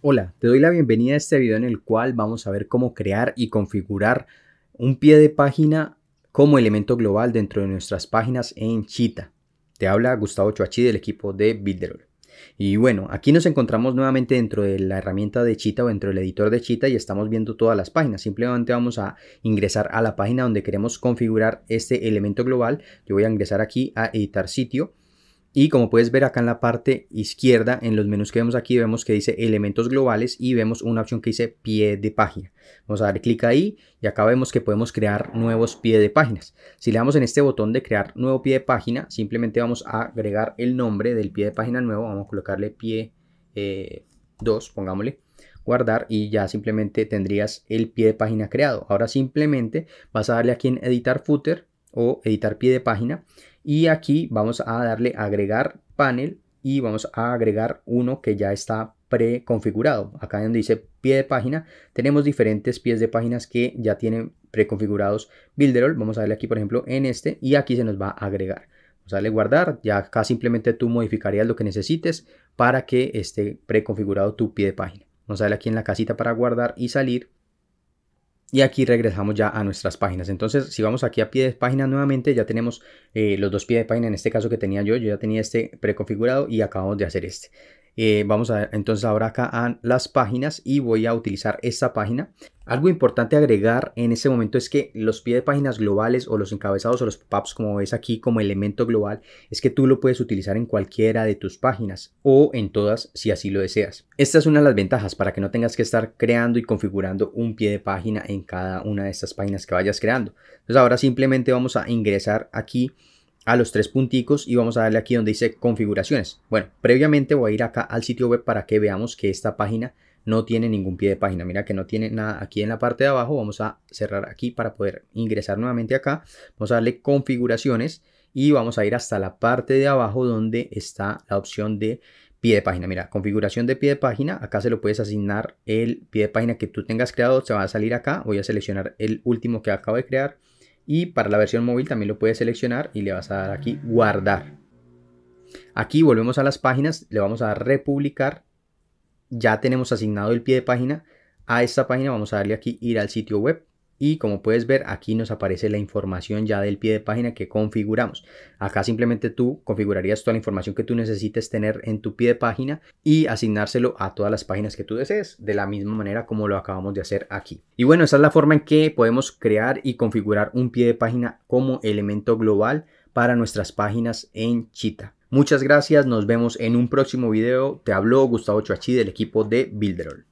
Hola, te doy la bienvenida a este video en el cual vamos a ver cómo crear y configurar un pie de página como elemento global dentro de nuestras páginas en Chita. Te habla Gustavo Choachi del equipo de Builderall. Y bueno, aquí nos encontramos nuevamente dentro de la herramienta de Chita o dentro del editor de Chita y estamos viendo todas las páginas. Simplemente vamos a ingresar a la página donde queremos configurar este elemento global. Yo voy a ingresar aquí a editar sitio y como puedes ver acá en la parte izquierda, en los menús que vemos aquí, vemos que dice elementos globales y vemos una opción que dice pie de página. Vamos a dar clic ahí y acá vemos que podemos crear nuevos pie de páginas. Si le damos en este botón de crear nuevo pie de página, simplemente vamos a agregar el nombre del pie de página nuevo. Vamos a colocarle pie 2, eh, pongámosle guardar y ya simplemente tendrías el pie de página creado. Ahora simplemente vas a darle aquí en editar footer o editar pie de página y aquí vamos a darle agregar panel y vamos a agregar uno que ya está preconfigurado. Acá donde dice pie de página, tenemos diferentes pies de páginas que ya tienen preconfigurados Builderall. Vamos a darle aquí, por ejemplo, en este y aquí se nos va a agregar. Vamos a darle guardar. Ya acá simplemente tú modificarías lo que necesites para que esté preconfigurado tu pie de página. Vamos a darle aquí en la casita para guardar y salir. Y aquí regresamos ya a nuestras páginas. Entonces, si vamos aquí a pie de página nuevamente, ya tenemos eh, los dos pies de página. En este caso que tenía yo, yo ya tenía este preconfigurado y acabamos de hacer este. Eh, vamos a ver, entonces ahora acá a las páginas y voy a utilizar esta página. Algo importante agregar en ese momento es que los pies de páginas globales o los encabezados o los pop como ves aquí como elemento global es que tú lo puedes utilizar en cualquiera de tus páginas o en todas si así lo deseas. Esta es una de las ventajas para que no tengas que estar creando y configurando un pie de página en cada una de estas páginas que vayas creando. Entonces ahora simplemente vamos a ingresar aquí a los tres punticos y vamos a darle aquí donde dice configuraciones. Bueno, previamente voy a ir acá al sitio web para que veamos que esta página no tiene ningún pie de página. Mira que no tiene nada aquí en la parte de abajo. Vamos a cerrar aquí para poder ingresar nuevamente acá. Vamos a darle configuraciones y vamos a ir hasta la parte de abajo donde está la opción de pie de página. Mira, configuración de pie de página. Acá se lo puedes asignar el pie de página que tú tengas creado. Se va a salir acá. Voy a seleccionar el último que acabo de crear y para la versión móvil también lo puedes seleccionar y le vas a dar aquí guardar. Aquí volvemos a las páginas, le vamos a republicar. Ya tenemos asignado el pie de página. A esta página vamos a darle aquí ir al sitio web y como puedes ver aquí nos aparece la información ya del pie de página que configuramos. Acá simplemente tú configurarías toda la información que tú necesites tener en tu pie de página y asignárselo a todas las páginas que tú desees de la misma manera como lo acabamos de hacer aquí. Y bueno, esa es la forma en que podemos crear y configurar un pie de página como elemento global para nuestras páginas en Chita. Muchas gracias, nos vemos en un próximo video. Te habló Gustavo Choachi del equipo de Builderall.